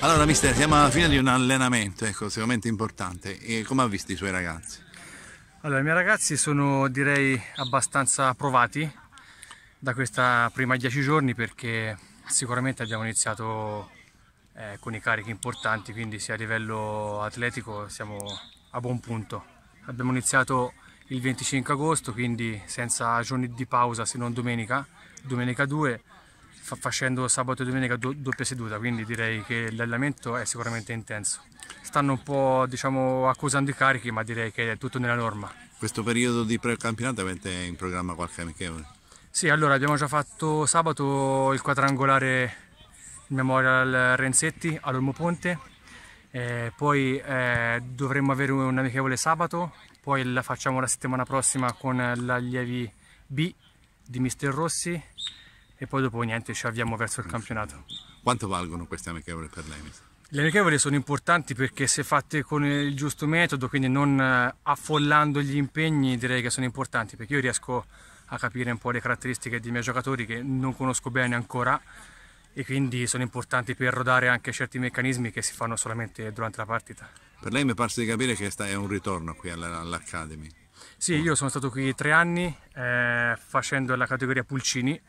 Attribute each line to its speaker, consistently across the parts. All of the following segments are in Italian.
Speaker 1: Allora, mister, siamo alla fine di un allenamento, ecco, sicuramente importante. E come ha visto i suoi ragazzi?
Speaker 2: Allora, i miei ragazzi sono direi abbastanza provati da questa prima 10 giorni perché sicuramente abbiamo iniziato eh, con i carichi importanti, quindi sia a livello atletico siamo a buon punto. Abbiamo iniziato il 25 agosto, quindi senza giorni di pausa se non domenica, domenica 2 facendo sabato e domenica do doppia seduta, quindi direi che l'allenamento è sicuramente intenso. Stanno un po' diciamo, accusando i carichi, ma direi che è tutto nella norma.
Speaker 1: Questo periodo di precampionato avete in programma qualche amichevole?
Speaker 2: Sì, allora abbiamo già fatto sabato il quadrangolare Memorial Renzetti all'Olmo Ponte, eh, poi eh, dovremmo avere un amichevole sabato, poi la facciamo la settimana prossima con gli allievi B di Mister Rossi e poi dopo niente ci avviamo verso il campionato.
Speaker 1: Quanto valgono queste amichevole per l'Emis?
Speaker 2: Le amichevole sono importanti perché se fatte con il giusto metodo, quindi non eh, affollando gli impegni, direi che sono importanti perché io riesco a capire un po' le caratteristiche dei miei giocatori che non conosco bene ancora e quindi sono importanti per rodare anche certi meccanismi che si fanno solamente durante la partita.
Speaker 1: Per lei mi è parso di capire che è un ritorno qui all'Academy.
Speaker 2: Sì, io sono stato qui tre anni eh, facendo la categoria Pulcini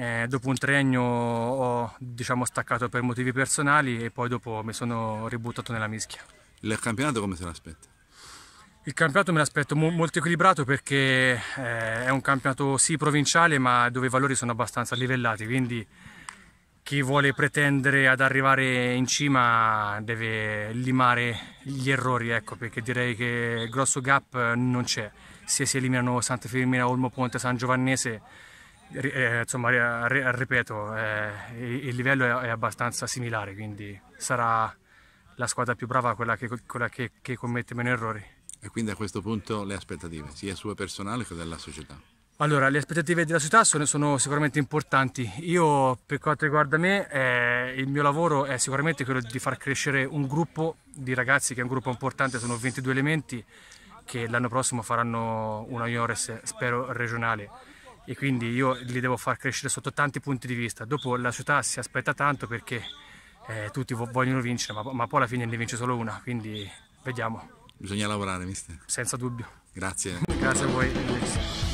Speaker 2: eh, dopo un triennio ho diciamo, staccato per motivi personali e poi dopo mi sono
Speaker 1: ributtato nella mischia. Il campionato come se l'aspetta?
Speaker 2: Il campionato me l'aspetto molto equilibrato perché eh, è un campionato sì provinciale ma dove i valori sono abbastanza livellati, quindi chi vuole pretendere ad arrivare in cima deve limare gli errori, ecco, perché direi che grosso gap non c'è, se si eliminano Santa Firmina, Olmo Ponte, San Giovannese eh, insomma, ripeto, eh, il livello è abbastanza similare, quindi sarà la squadra più brava quella che, quella che, che commette meno errori.
Speaker 1: E quindi a questo punto le aspettative, sia sue personali che della società?
Speaker 2: Allora, le aspettative della società sono, sono, sicuramente importanti. Io, per quanto riguarda me, eh, il mio lavoro è sicuramente quello di far crescere un gruppo di ragazzi, che è un gruppo importante, sono 22 elementi, che l'anno prossimo faranno una Juniores, spero, regionale e quindi io li devo far crescere sotto tanti punti di vista. Dopo la società si aspetta tanto perché eh, tutti vogliono vincere, ma, ma, poi alla fine ne vince solo una, quindi vediamo.
Speaker 1: Bisogna lavorare, mister. Senza dubbio. Grazie.
Speaker 2: Grazie a voi.